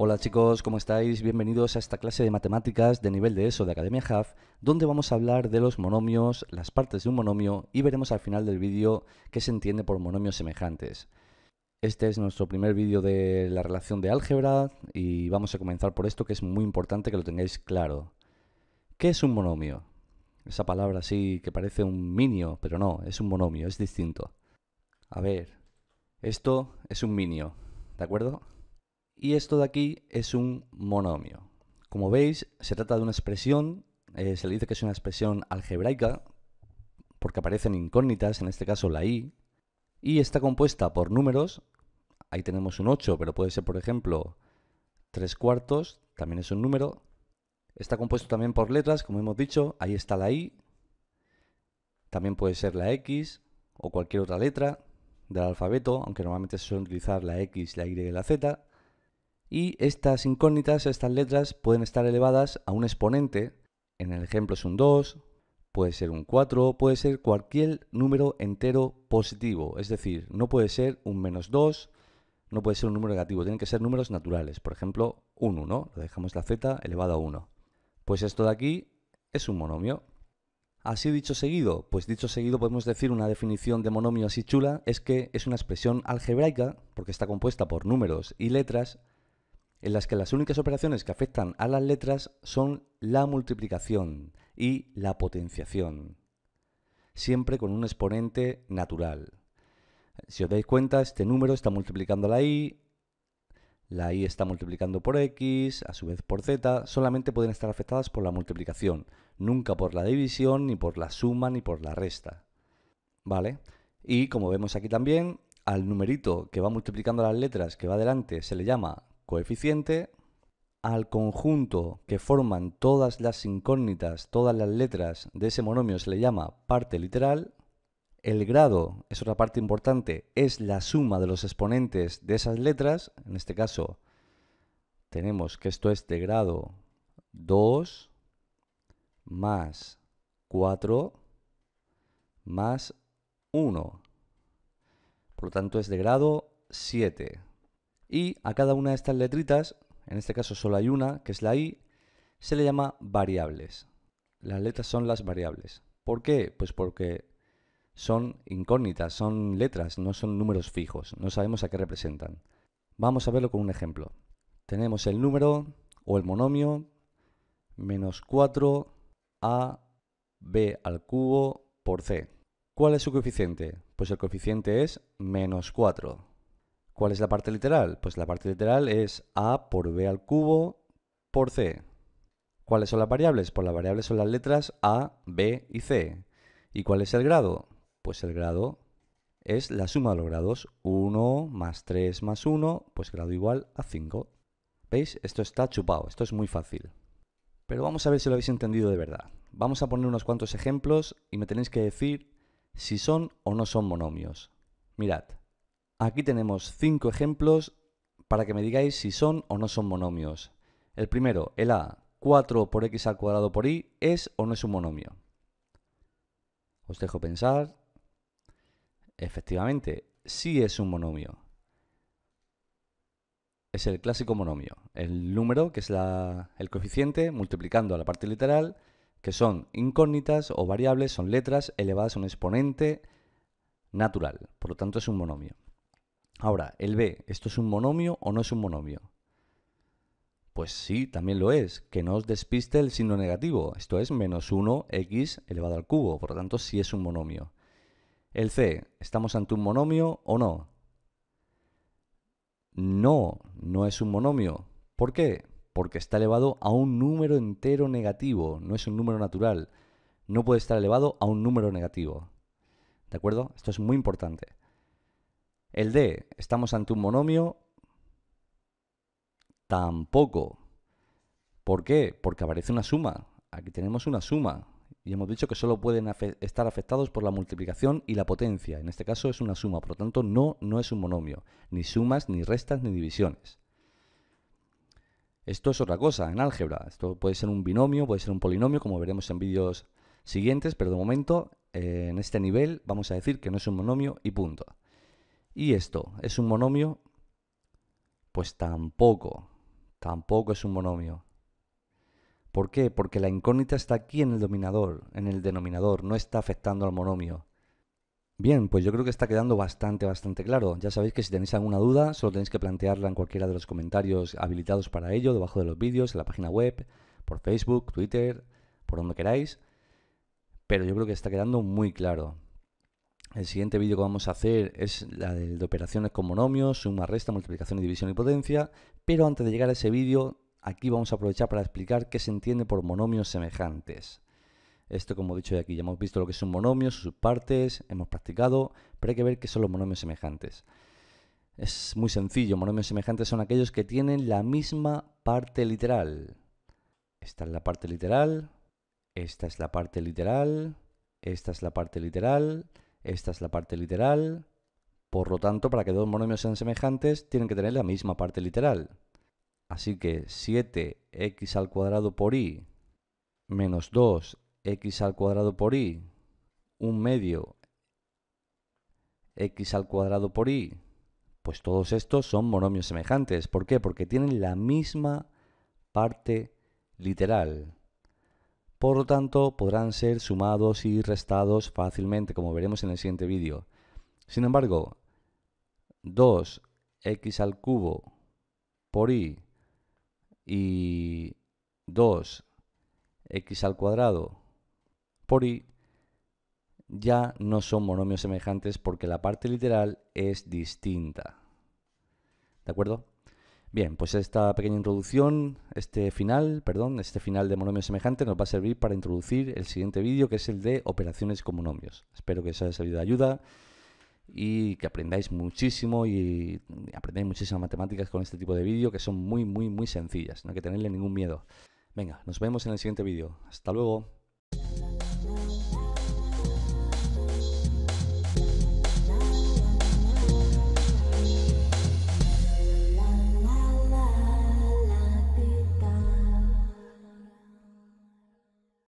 Hola chicos, ¿cómo estáis? Bienvenidos a esta clase de matemáticas de nivel de ESO de Academia HAF, donde vamos a hablar de los monomios, las partes de un monomio y veremos al final del vídeo qué se entiende por monomios semejantes. Este es nuestro primer vídeo de la relación de álgebra y vamos a comenzar por esto que es muy importante que lo tengáis claro. ¿Qué es un monomio? Esa palabra así que parece un minio, pero no, es un monomio, es distinto. A ver, esto es un minio, ¿de acuerdo? y esto de aquí es un monomio. Como veis, se trata de una expresión, eh, se le dice que es una expresión algebraica, porque aparecen incógnitas, en este caso la i, y está compuesta por números, ahí tenemos un 8, pero puede ser, por ejemplo, 3 cuartos, también es un número, está compuesto también por letras, como hemos dicho, ahí está la i, también puede ser la x o cualquier otra letra del alfabeto, aunque normalmente se suele utilizar la x, la y y la z, y estas incógnitas, estas letras, pueden estar elevadas a un exponente. En el ejemplo es un 2, puede ser un 4, puede ser cualquier número entero positivo. Es decir, no puede ser un menos 2, no puede ser un número negativo, tienen que ser números naturales. Por ejemplo, 1, Lo dejamos la z elevado a 1. Pues esto de aquí es un monomio. Así dicho seguido, pues dicho seguido podemos decir una definición de monomio así chula, es que es una expresión algebraica, porque está compuesta por números y letras, en las que las únicas operaciones que afectan a las letras son la multiplicación y la potenciación, siempre con un exponente natural. Si os dais cuenta, este número está multiplicando la i, la i está multiplicando por x, a su vez por z, solamente pueden estar afectadas por la multiplicación, nunca por la división, ni por la suma, ni por la resta. ¿Vale? Y como vemos aquí también, al numerito que va multiplicando las letras que va adelante se le llama coeficiente al conjunto que forman todas las incógnitas, todas las letras de ese monomio se le llama parte literal. El grado, es otra parte importante, es la suma de los exponentes de esas letras. En este caso, tenemos que esto es de grado 2 más 4 más 1. Por lo tanto, es de grado 7. Y a cada una de estas letritas, en este caso solo hay una, que es la I, se le llama variables. Las letras son las variables. ¿Por qué? Pues porque son incógnitas, son letras, no son números fijos, no sabemos a qué representan. Vamos a verlo con un ejemplo. Tenemos el número o el monomio menos 4 a b al cubo por c. ¿Cuál es su coeficiente? Pues el coeficiente es menos 4. ¿Cuál es la parte literal? Pues la parte literal es a por b al cubo por c. ¿Cuáles son las variables? Pues las variables son las letras a, b y c. ¿Y cuál es el grado? Pues el grado es la suma de los grados. 1 más 3 más 1, pues grado igual a 5. ¿Veis? Esto está chupado, esto es muy fácil. Pero vamos a ver si lo habéis entendido de verdad. Vamos a poner unos cuantos ejemplos y me tenéis que decir si son o no son monomios. Mirad, Aquí tenemos cinco ejemplos para que me digáis si son o no son monomios. El primero, el A, 4 por x al cuadrado por y, ¿es o no es un monomio? Os dejo pensar. Efectivamente, sí es un monomio. Es el clásico monomio. El número, que es el coeficiente, multiplicando a la parte literal, que son incógnitas o variables, son letras elevadas a un exponente natural. Por lo tanto, es un monomio. Ahora, el B, ¿esto es un monomio o no es un monomio? Pues sí, también lo es. Que no os despiste el signo negativo. Esto es menos 1x elevado al cubo. Por lo tanto, sí es un monomio. El C, ¿estamos ante un monomio o no? No, no es un monomio. ¿Por qué? Porque está elevado a un número entero negativo. No es un número natural. No puede estar elevado a un número negativo. ¿De acuerdo? Esto es muy importante. El D, estamos ante un monomio. Tampoco. ¿Por qué? Porque aparece una suma. Aquí tenemos una suma. Y hemos dicho que solo pueden estar afectados por la multiplicación y la potencia. En este caso es una suma, por lo tanto no, no es un monomio. Ni sumas, ni restas, ni divisiones. Esto es otra cosa en álgebra. Esto puede ser un binomio, puede ser un polinomio, como veremos en vídeos siguientes, pero de momento eh, en este nivel vamos a decir que no es un monomio y punto. ¿Y esto es un monomio? Pues tampoco, tampoco es un monomio. ¿Por qué? Porque la incógnita está aquí en el dominador, en el denominador, no está afectando al monomio. Bien, pues yo creo que está quedando bastante, bastante claro. Ya sabéis que si tenéis alguna duda, solo tenéis que plantearla en cualquiera de los comentarios habilitados para ello, debajo de los vídeos, en la página web, por Facebook, Twitter, por donde queráis. Pero yo creo que está quedando muy claro. El siguiente vídeo que vamos a hacer es la de, operaciones con monomios, suma, resta, multiplicación división y potencia, pero antes de llegar a ese vídeo, aquí vamos a aprovechar para explicar qué se entiende por monomios semejantes. Esto, como he dicho de aquí, ya hemos visto lo que son monomios, sus partes, hemos practicado, pero hay que ver qué son los monomios semejantes. Es muy sencillo, monomios semejantes son aquellos que tienen la misma parte literal. Esta es la parte literal, esta es la parte literal, esta es la parte literal, esta es la parte literal. Por lo tanto, para que dos monomios sean semejantes, tienen que tener la misma parte literal. Así que 7x al cuadrado por y menos 2x al cuadrado por y, un medio x al cuadrado por y, pues todos estos son monomios semejantes. ¿Por qué? Porque tienen la misma parte literal. Por lo tanto, podrán ser sumados y restados fácilmente, como veremos en el siguiente vídeo. Sin embargo, 2x al cubo por i y 2x al cuadrado por i ya no son monomios semejantes porque la parte literal es distinta. ¿De acuerdo? Bien, pues esta pequeña introducción, este final, perdón, este final de monomios semejantes nos va a servir para introducir el siguiente vídeo que es el de operaciones con monomios. Espero que os haya servido de ayuda y que aprendáis muchísimo y aprendáis muchísimas matemáticas con este tipo de vídeo que son muy, muy, muy sencillas. No hay que tenerle ningún miedo. Venga, nos vemos en el siguiente vídeo. Hasta luego.